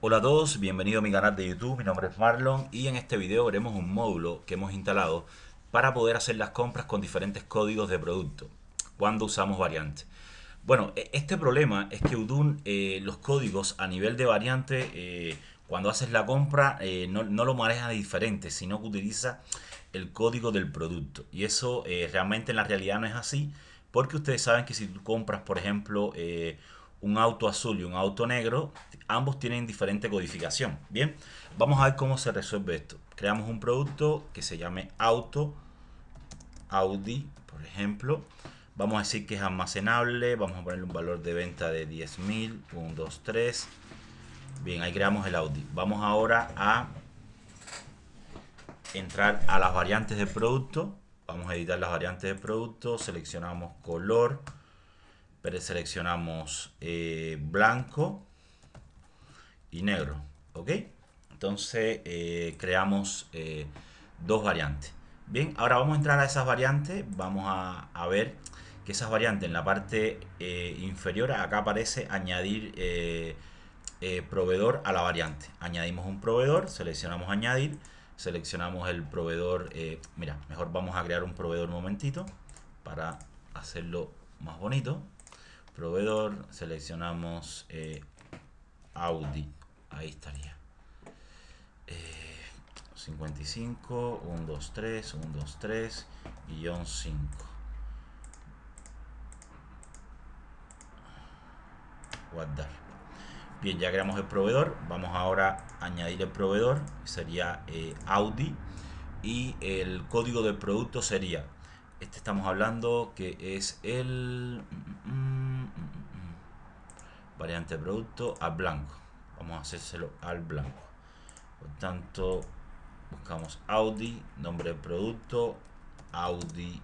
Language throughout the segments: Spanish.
Hola a todos, bienvenido a mi canal de YouTube, mi nombre es Marlon y en este video veremos un módulo que hemos instalado para poder hacer las compras con diferentes códigos de producto cuando usamos variantes. Bueno, e, este problema es que Udun, eh, los códigos a nivel de variante, eh, cuando haces la compra eh, no, no, lo maneja de diferente, sino que utiliza el código del producto. Y eso realmente en la realidad no es así, porque ustedes saben que si tú compras, por ejemplo, un auto azul y un auto negro, ambos tienen diferente codificación. Bien, vamos a ver cómo se resuelve esto. Creamos un producto que se llame auto, Audi, por ejemplo. Vamos a decir que es almacenable, vamos a ponerle un valor de venta de 10.000, 1, 2, 3. Bien, ahí creamos el Audi. Vamos ahora a entrar a las variantes de producto. Vamos a editar las variantes de producto, seleccionamos color, seleccionamos eh, blanco y negro, ¿ok? Entonces eh, creamos eh, dos variantes. Bien, ahora vamos a entrar a esas variantes, vamos a, a ver que esas variantes en la parte inferior, acá aparece añadir proveedor a la variante. Añadimos un proveedor, seleccionamos añadir, seleccionamos el proveedor, mira, mejor vamos a crear un proveedor un momentito para hacerlo más bonito proveedor, seleccionamos eh, Audi, ahí estaría. Eh, 55, 123, 123, 5. Guardar. Bien, ya creamos el proveedor. Vamos ahora a añadir el proveedor. Sería eh, Audi. Y el código del producto sería. Este estamos hablando que es el... Mm, mm, mm, variante producto a blanco vamos a hacérselo al blanco por tanto buscamos Audi nombre de producto Audi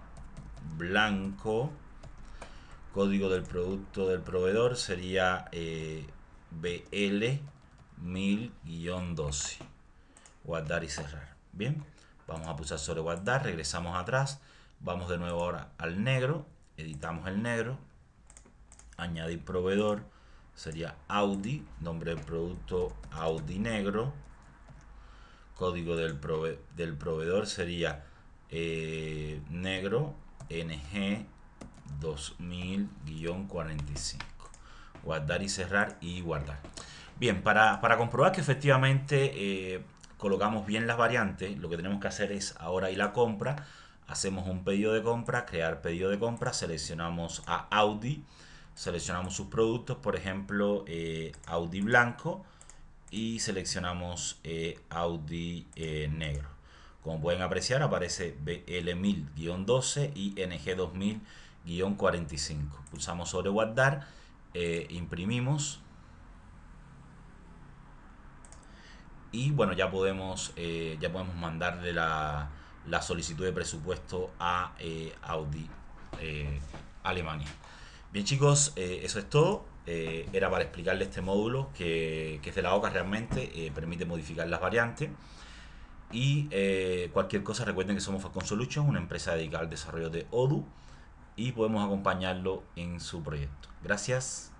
blanco código del producto del proveedor sería eh, BL 1000-12 guardar y cerrar bien vamos a pulsar sobre guardar regresamos atrás vamos de nuevo ahora al negro editamos el negro añadir proveedor sería Audi, nombre del producto Audi negro, código del, del proveedor sería eh, negro NG 2000-45. Guardar y cerrar y guardar. Bien, para, comprobar que efectivamente eh, colocamos bien las variantes, lo que tenemos que hacer es ahora ir a compra. Hacemos un pedido de compra, crear pedido de compra, seleccionamos a Audi seleccionamos sus productos, por ejemplo, eh, Audi blanco y seleccionamos eh, Audi eh, negro. Como pueden apreciar aparece BL1000-12 y NG2000-45. Pulsamos sobre guardar, imprimimos y bueno ya podemos, ya podemos mandarle la, la, solicitud de presupuesto a Audi Alemania. Bien chicos, eh, eso es todo. Eh, era para explicarles este módulo que, es de la OCA realmente, eh, permite modificar las variantes. Y cualquier cosa, recuerden que somos Falcon Solutions, una empresa dedicada al desarrollo de ODU y podemos acompañarlo en su proyecto. Gracias.